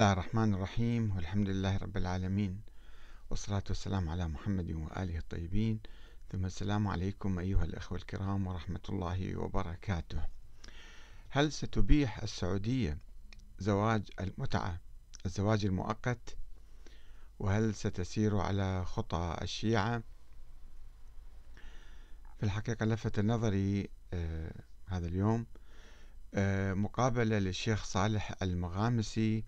الله الرحمن الرحيم والحمد لله رب العالمين والصلاة والسلام على محمد وآله الطيبين ثم السلام عليكم أيها الأخوة الكرام ورحمة الله وبركاته هل ستبيح السعودية زواج المتعة الزواج المؤقت وهل ستسير على خطى الشيعة في الحقيقة لفت نظري آه هذا اليوم آه مقابلة للشيخ صالح المغامسي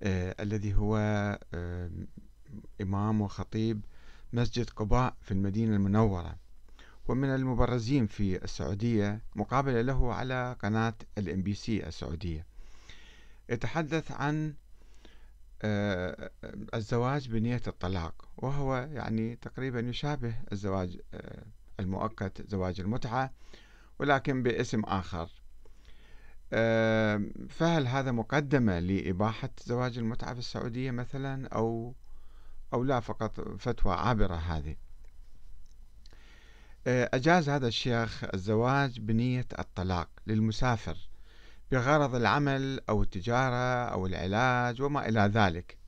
آه، الذي هو آه، إمام وخطيب مسجد قباء في المدينة المنورة ومن المبرزين في السعودية مقابلة له على قناة الام بي سي السعودية يتحدث عن آه، الزواج بنية الطلاق وهو يعني تقريبا يشابه الزواج المؤقت زواج المتعة ولكن باسم آخر فهل هذا مقدمة لإباحة زواج المتعة في السعودية مثلا أو أو لا فقط فتوى عابرة هذه آه، أجاز هذا الشيخ الزواج بنية الطلاق للمسافر بغرض العمل أو التجارة أو العلاج وما إلى ذلك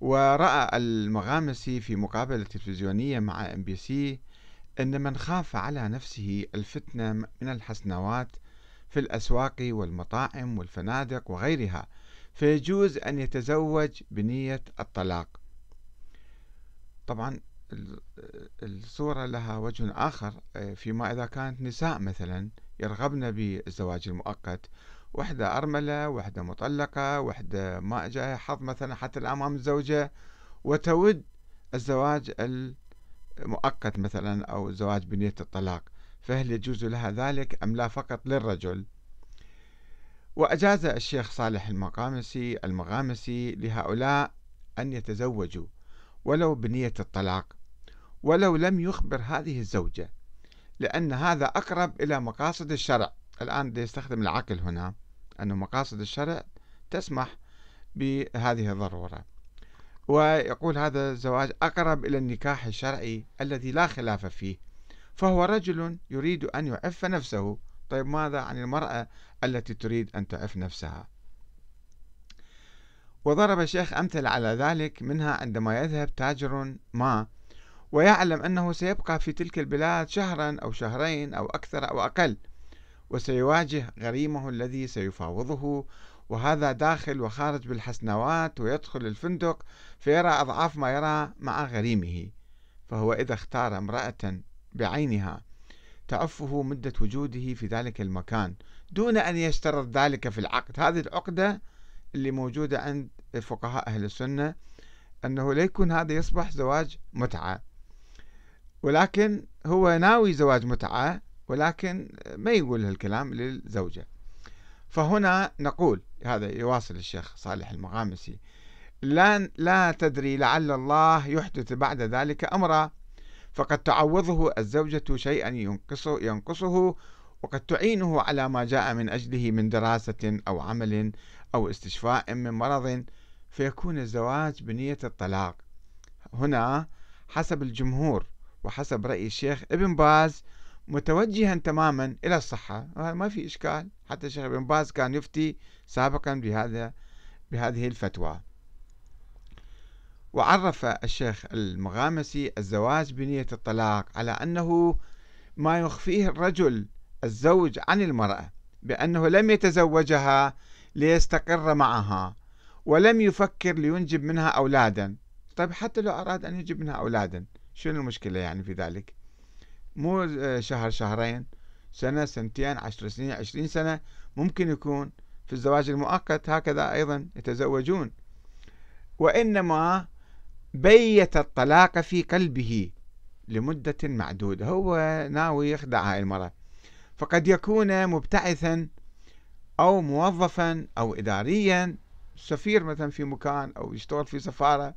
ورأى المغامسي في مقابلة تلفزيونية مع ام بي سي أن من خاف على نفسه الفتنة من الحسنوات في الأسواق والمطاعم والفنادق وغيرها فيجوز أن يتزوج بنية الطلاق طبعا الصورة لها وجه آخر آه، فيما إذا كانت نساء مثلا يرغبن بالزواج المؤقت وحدة أرملة وحدة مطلقة وحدة ما جاء حظ مثلا حتى أمام الزوجة وتود الزواج المؤقت مثلا أو الزواج بنية الطلاق فهل يجوز لها ذلك أم لا فقط للرجل وأجاز الشيخ صالح المقامسي المغامسي لهؤلاء أن يتزوجوا ولو بنية الطلاق ولو لم يخبر هذه الزوجة لأن هذا أقرب إلى مقاصد الشرع الآن يستخدم العقل هنا أن مقاصد الشرع تسمح بهذه الضرورة ويقول هذا الزواج أقرب إلى النكاح الشرعي الذي لا خلاف فيه فهو رجل يريد أن يعف نفسه طيب ماذا عن المرأة التي تريد أن تعف نفسها وضرب الشيخ أمثلة على ذلك منها عندما يذهب تاجر ما ويعلم أنه سيبقى في تلك البلاد شهرا أو شهرين أو أكثر أو أقل وسيواجه غريمه الذي سيفاوضه وهذا داخل وخارج بالحسنوات ويدخل الفندق فيرى أضعاف ما يرى مع غريمه فهو إذا اختار امرأة بعينها تعفه مدة وجوده في ذلك المكان دون أن يشترط ذلك في العقد هذه العقدة اللي موجودة عند فقهاء أهل السنة أنه لا يكون هذا يصبح زواج متعة ولكن هو ناوي زواج متعة ولكن ما يقول هالكلام للزوجة فهنا نقول هذا يواصل الشيخ صالح المغامسي لا لا تدري لعل الله يحدث بعد ذلك امرا فقد تعوضه الزوجة شيئا ينقصه, ينقصه وقد تعينه على ما جاء من أجله من دراسة أو عمل أو استشفاء من مرض فيكون الزواج بنية الطلاق هنا حسب الجمهور وحسب رأي الشيخ ابن باز متوجها تماما إلى الصحة ما في إشكال حتى الشيخ ابن باز كان يفتي سابقا بهذا بهذه الفتوى وعرف الشيخ المغامسي الزواج بنية الطلاق على أنه ما يخفيه الرجل الزوج عن المرأة بأنه لم يتزوجها ليستقر معها ولم يفكر لينجب منها أولادا طيب حتى لو أراد أن ينجب منها أولادا شنو المشكلة يعني في ذلك مو شهر شهرين سنة سنتين عشر سنين عشرين سنة ممكن يكون في الزواج المؤقت هكذا أيضا يتزوجون وإنما بيت الطلاق في قلبه لمدة معدودة هو ناوي يخدع هاي المرأة فقد يكون مبتعثا أو موظفا أو إداريا سفير مثلا في مكان أو يشتغل في سفارة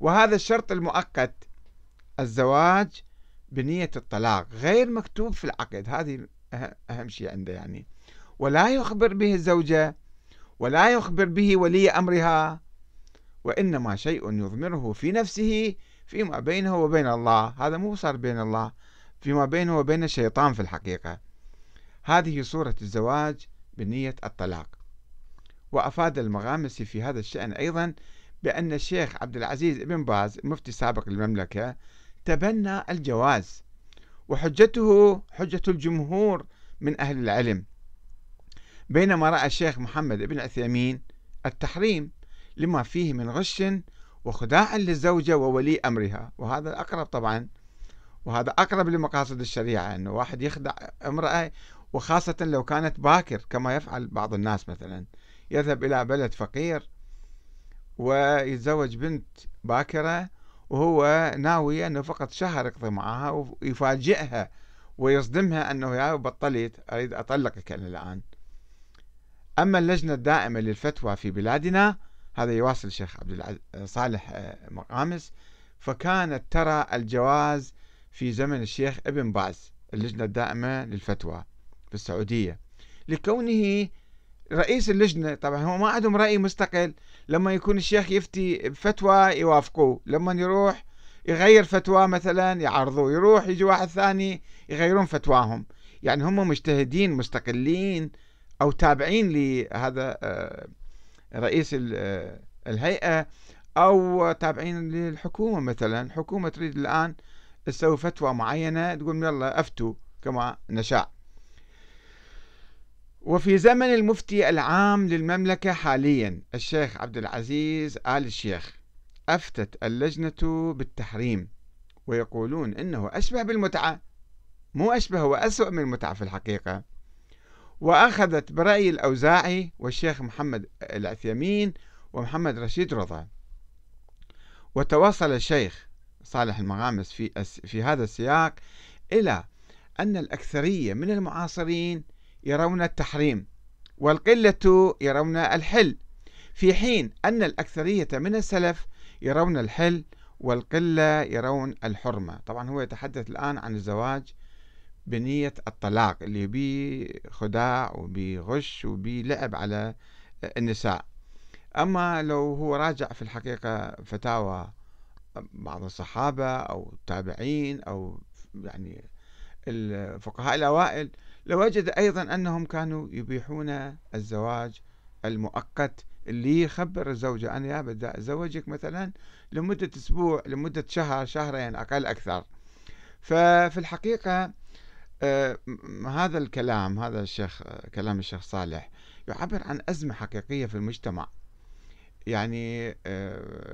وهذا الشرط المؤقت الزواج بنية الطلاق غير مكتوب في العقد هذه أه-، أهم شيء عنده يعني ولا يخبر به الزوجة ولا يخبر به ولي أمرها وإنما شيء يضمره في نفسه فيما بينه وبين الله هذا مو صار بين الله فيما بينه وبين الشيطان في الحقيقة هذه صورة الزواج بنية الطلاق وأفاد المغامسي في هذا الشأن أيضا بأن الشيخ عبد العزيز بن باز المفتي السابق للمملكة تبنى الجواز وحجته حجة الجمهور من أهل العلم بينما رأى الشيخ محمد بن عثيمين التحريم لما فيه من غش وخداع للزوجة وولي أمرها وهذا أقرب طبعا وهذا أقرب لمقاصد الشريعة أنه واحد يخدع امرأة وخاصة لو كانت باكر كما يفعل بعض الناس مثلا يذهب إلى بلد فقير ويتزوج بنت باكرة وهو ناوي أنه فقط شهر يقضي معها ويفاجئها ويصدمها أنه يا بطلت أريد أطلقك أنا الآن أما اللجنة الدائمة للفتوى في بلادنا هذا يواصل الشيخ عبد صالح آه، مقامس فكانت ترى الجواز في زمن الشيخ ابن باز اللجنة الدائمة للفتوى في السعودية لكونه رئيس اللجنة طبعا هو ما عندهم رأي مستقل لما يكون الشيخ يفتي بفتوى يوافقوه لما يروح يغير فتوى مثلا يعرضوه يروح يجي واحد ثاني يغيرون فتواهم يعني هم مجتهدين مستقلين أو تابعين لهذا آه، رئيس الهيئة أو تابعين للحكومة مثلا الحكومة تريد الآن تسوي فتوى معينة تقول يلا أفتوا كما نشاء وفي زمن المفتي العام للمملكة حاليا الشيخ عبد العزيز آل الشيخ أفتت اللجنة بالتحريم ويقولون إنه أشبه بالمتعة مو أشبه وأسوأ من المتعة في الحقيقة وأخذت برأي الأوزاعي والشيخ محمد العثيمين ومحمد رشيد رضا وتوصل الشيخ صالح المغامس في, في هذا السياق إلى أن الأكثرية من المعاصرين يرون التحريم والقلة يرون الحل في حين أن الأكثرية من السلف يرون الحل والقلة يرون الحرمة طبعا هو يتحدث الآن عن الزواج بنية الطلاق اللي بي خداع وبي غش وبي لعب على النساء أما لو هو راجع في الحقيقة فتاوى بعض الصحابة أو التابعين أو يعني الفقهاء الأوائل لوجد أيضا أنهم كانوا يبيحون الزواج المؤقت اللي يخبر الزوجة أنا يا بدي أتزوجك مثلا لمدة أسبوع لمدة شهر شهرين أقل أكثر ففي الحقيقة آه، هذا الكلام هذا الشيخ آه، كلام الشيخ صالح يعبر عن أزمة حقيقية في المجتمع يعني آه،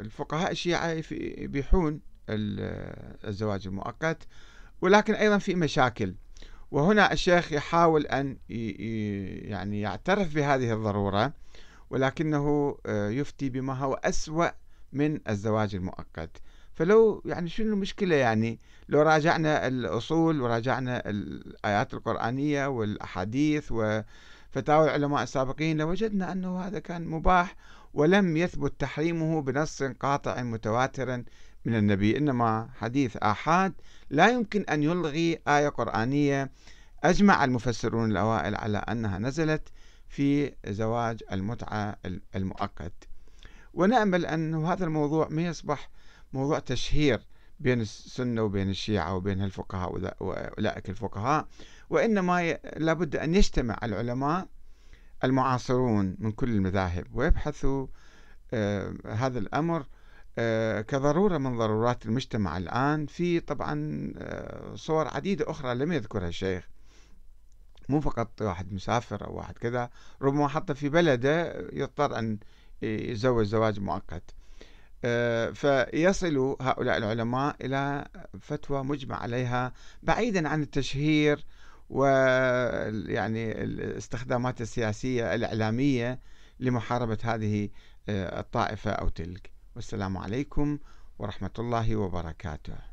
الفقهاء الشيعة يبيحون الزواج المؤقت ولكن أيضا في مشاكل وهنا الشيخ يحاول أن يعني يعترف بهذه الضرورة ولكنه يفتي بما هو أسوأ من الزواج المؤقت فلو يعني شنو المشكلة يعني لو راجعنا الأصول وراجعنا الآيات القرآنية والأحاديث وفتاوى العلماء السابقين لوجدنا لو أنه هذا كان مباح ولم يثبت تحريمه بنص قاطع متواتر من النبي إنما حديث آحاد لا يمكن أن يلغي آية قرآنية أجمع المفسرون الأوائل على أنها نزلت في زواج المتعة المؤقت ونأمل أن هذا الموضوع ما يصبح موضوع تشهير بين السنة وبين الشيعة وبين الفقهاء وأولئك الفقهاء وإنما لابد أن يجتمع العلماء المعاصرون من كل المذاهب ويبحثوا آه، هذا الأمر آه، كضرورة من ضرورات المجتمع الآن في طبعا آه، صور عديدة أخرى لم يذكرها الشيخ مو فقط واحد مسافر أو واحد كذا ربما حتى في بلده يضطر أن يزوج زواج مؤقت آه، فيصل هؤلاء العلماء إلى فتوى مجمع عليها بعيدا عن التشهير ويعني الاستخدامات السياسية الإعلامية لمحاربة هذه آه، الطائفة أو تلك والسلام عليكم ورحمة الله وبركاته